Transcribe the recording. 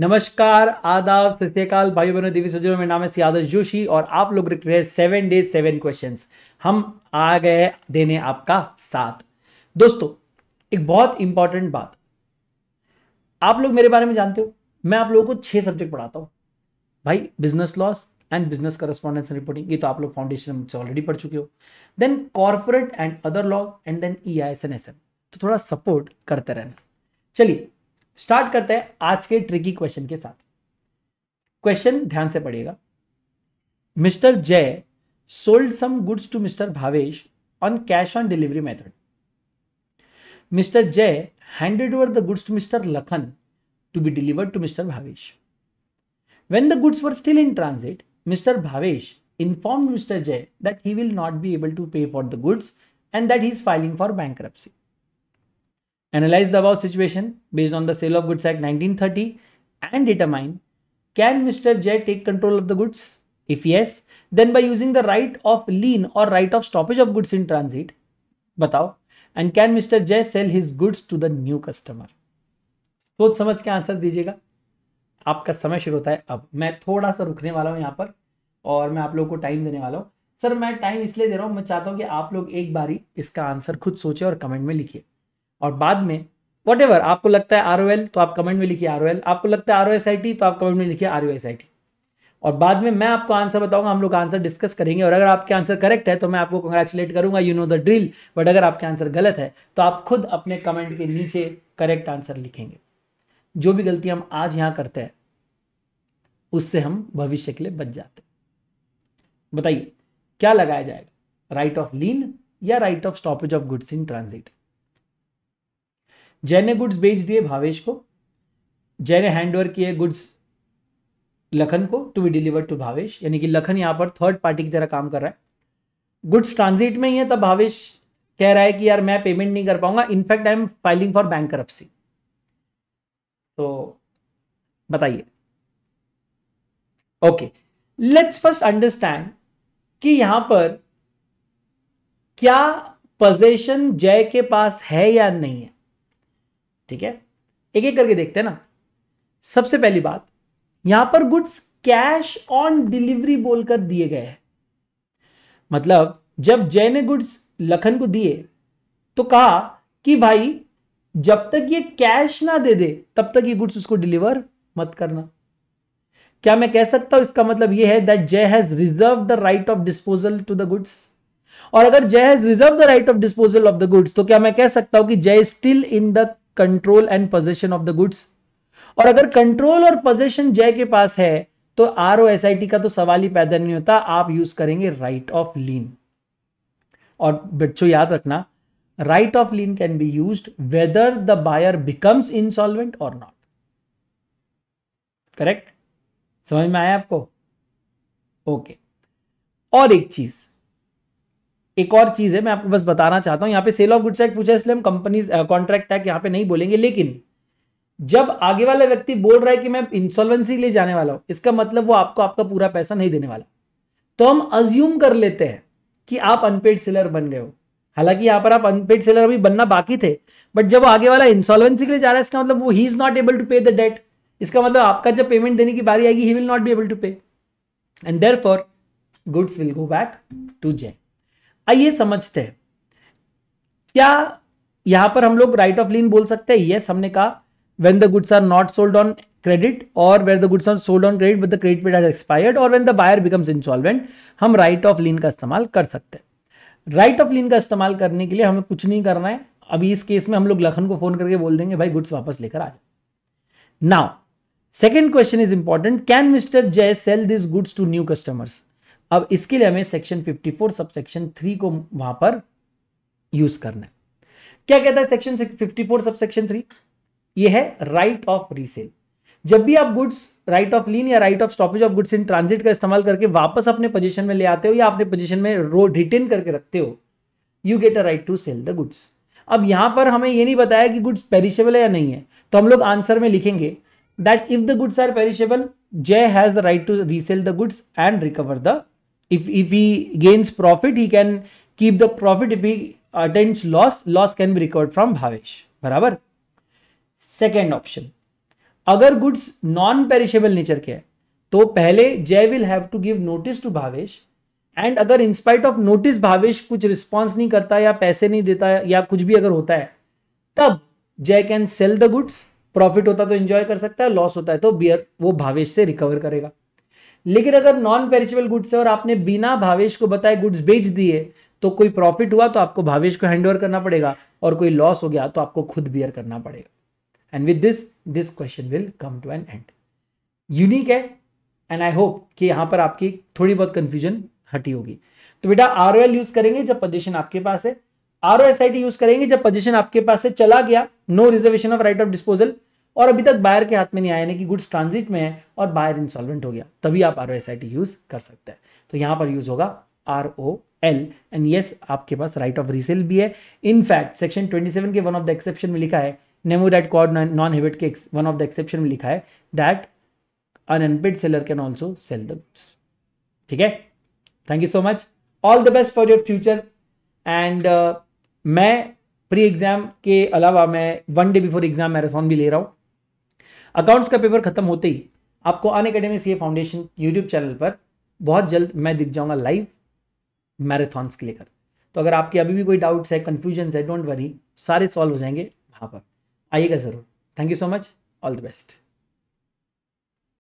नमस्कार आदाब सत्यकाल भाई बहनों देवी सज्जनों में नाम है सियादत जोशी और आप लोग लिख रहे हैं सेवन डेज सेवन क्वेश्चन हम आ गए देने आपका साथ दोस्तों एक बहुत इंपॉर्टेंट बात आप लोग मेरे बारे में जानते हो मैं आप लोगों को छह सब्जेक्ट पढ़ाता हूं भाई business laws and business correspondence reporting ये तो आप लोग फाउंडेशन से ऑलरेडी पढ़ चुके हो then corporate and other laws and then E I S N S M तो थोड़ा सपोर्ट करते रहना चलिए स्टार्ट करते हैं आज के ट्रिकी क्वेश्चन के साथ क्वेश्चन ध्यान से पड़ेगा mister Jay sold some goods to mister Bhavesh on cash on delivery method mister Jay handed over the goods to mister Lakhan to be deliver to mister Bhavesh when the goods were still in transit mister Bhavesh inform mister Jay that he will not be able to pay for the goods and that he is filing for bankruptcy Analyze the above situation based on the sale of goods act 1930 and determine can Mr. J take control of the goods? If yes, then by using the right of lien or right of stoppage of goods in transit, बताओ and can mister Jay sell his goods to the new customer सोच समझ के answer दीजिएगा आपका समय शुरू होता है अब मैं थोड़ा सा रुकने वाला हूँ यहाँ पर और मैं आप लोगों को टाइम देने वाला हूँ सर मैं टाइम इसलिए दे रहा हूँ मैं चाहता हूँ कि आप लोग एक बारी इसका आंसर खुद सोचे और कमेंट में लिखिए और बाद में वट आपको लगता है आर तो आप कमेंट में लिखिए आर आपको लगता है आर तो आप कमेंट में लिखिए आर और बाद में मैं आपको आंसर बताऊंगा हम लोग आंसर डिस्कस करेंगे और अगर आपके आंसर करेक्ट है तो मैं आपको कंग्रेचुलेट करूंगा you know the drill but अगर आपके आंसर गलत है तो आप खुद अपने कमेंट के नीचे करेक्ट आंसर लिखेंगे जो भी गलती हम आज यहां करते हैं उससे हम भविष्य के लिए बच जाते बताइए क्या लगाया जाएगा राइट ऑफ लीन या right of stoppage of goods in transit Jay ने गुड्स बेच दिए भावेश को जय ने हैंड ओवर किए गुड्स लखन को to be deliver to Bhavesh यानी कि लखन यहां पर थर्ड पार्टी की तरह काम कर रहा है गुड्स ट्रांजिट में ही है तब भावेश कह रहा है कि यार मैं पेमेंट नहीं कर पाऊंगा in fact I am filing for bank तो बताइए ओके लेट्स फर्स्ट अंडरस्टैंड कि यहां पर क्या पोजेशन जय के पास है या नहीं है ठीक है एक एक करके देखते हैं ना सबसे पहली बात यहां पर गुड्स कैश ऑन डिलीवरी बोलकर दिए गए हैं मतलब जब जय ने गुड्स लखन को दिए तो कहा कि भाई जब तक ये कैश ना दे दे तब तक ये गुड्स उसको डिलीवर मत करना क्या मैं कह सकता हूं इसका मतलब यह है that Jay has reserve the right of disposal to the goods और अगर Jay has reserve the right of disposal of the goods तो क्या मैं कह सकता हूं कि Jay still in the control and possession of the goods और अगर कंट्रोल और पोजेशन जय के पास है तो R O S I T का तो सवाल ही पैदा नहीं होता आप यूज करेंगे राइट ऑफ लीन और बच्चों याद रखना right of lien can be use whether the buyer becomes insolvent और नॉट करेक्ट समझ में आया आपको ओके okay. और एक चीज एक और चीज है मैं आपको बस बताना चाहता हूं यहाँ पे सेल ऑफ गुड्स एक्ट पूछा इसलिए हम कंपनीज कॉन्ट्रैक्ट एक्ट यहाँ पे नहीं बोलेंगे लेकिन जब आगे वाला व्यक्ति बोल रहा है कि मैं इंसॉल्वेंसी ले जाने वाला हूं इसका मतलब वो आपको आपका पूरा पैसा नहीं देने वाला तो हम अज्यूम कर लेते हैं कि आप अनपेड सेलर बन गए हो हालांकि यहां पर आप अनपेड सेलर अभी बनना बाकी थे बट जब वो आगे वाला इंसॉल्वेंसी के लिए जा रहा है इसका मतलब वो he is not able to pay the debt इसका मतलब आपका जब पेमेंट देने की बारी आएगी he will not be able to pay and their goods will go back to जेन आइए समझते हैं क्या यहां पर हम लोग राइट ऑफ लीन बोल सकते हैं यस हमने कहा when the goods are not sold on credit और when the goods are sold on credit but the credit period has expired or when the buyer हम राइट ऑफ लीन का इस्तेमाल कर सकते हैं राइट ऑफ लीन का इस्तेमाल करने के लिए हमें कुछ नहीं करना है अभी इस केस में हम लोग लखन को फोन करके बोल देंगे भाई गुड्स वापस लेकर आ जाए now second question is important can mister Jay sell this goods to new customers अब इसके लिए हमें सेक्शन 54 सब सेक्शन थ्री को वहां पर यूज करना है क्या कहता है सेक्शन 54 सब सेक्शन थ्री यह है राइट ऑफ रीसेल जब भी आप गुड्स राइट ऑफ लीन या right of stoppage of goods in transit का इस्तेमाल करके वापस अपने पोजीशन में ले आते हो या अपने पोजीशन में रो रिटेन करके रखते हो you get a right to sell the goods अब यहां पर हमें यह नहीं बताया कि गुड्स पेरिशेबल है या नहीं है तो हम लोग आंसर में लिखेंगे that if the goods are perishable Jay has right to resale the goods and recover the if if he gains profit he can keep the profit if he attains loss loss can be recovered from bhavesh बराबर second option अगर goods non perishable nature के है तो पहले Jay will have to give notice to Bhavesh and अगर in spite of notice Bhavesh कुछ response नहीं करता या पैसे नहीं देता या कुछ भी अगर होता है तब Jay can sell the goods profit होता तो एंजॉय कर सकता है लॉस होता है तो बियर वो भावेश से रिकवर करेगा लेकिन अगर नॉन पेरिशेबल गुड्स है और आपने बिना भावेश को बताए गुड्स बेच दिए तो कोई प्रॉफिट हुआ तो आपको भावेश को हैंड करना पड़ेगा और कोई लॉस हो गया तो आपको खुद बियर करना पड़ेगा and with this this question will come to an end unique है एंड आई होप कि यहां पर आपकी थोड़ी बहुत कंफ्यूजन हटी होगी तो बेटा आर यूज करेंगे जब पोजिशन आपके पास है आर यूज करेंगे जब पोजिशन आपके पास से चला गया no reservation of right of disposal और अभी तक बायर के हाथ में नहीं आया कि गुड्स ट्रांजिट में है और बायर इंसॉल्वेंट हो गया तभी आप R O S I T use कर सकते हैं तो यहां पर यूज होगा R O L and yes आपके पास राइट ऑफ रीसेल भी है इनफैक्ट सेक्शन सेवन के वन ऑफ द एक्सेप्शन में लिखा है दैट कॉड नॉन हेबिट के वन ऑफ द एक्सेप्शन में लिखा है that an unpaid seller can also sell the ठीक है thank you so much all the best for your future and मैं प्री एग्जाम के अलावा मैं one day before exam marathon भी ले रहा हूँ अकाउंट्स का पेपर खत्म होते ही आपको Unacademy C foundation YouTube channel पर बहुत जल्द मैं दिख जाऊंगा लाइव मैराथॉन्स के लेकर तो अगर आपके अभी भी कोई डाउट्स है कन्फ्यूजन है डोंट वरी सारे सॉल्व हो जाएंगे वहाँ पर आइएगा ज़रूर thank you so much all the best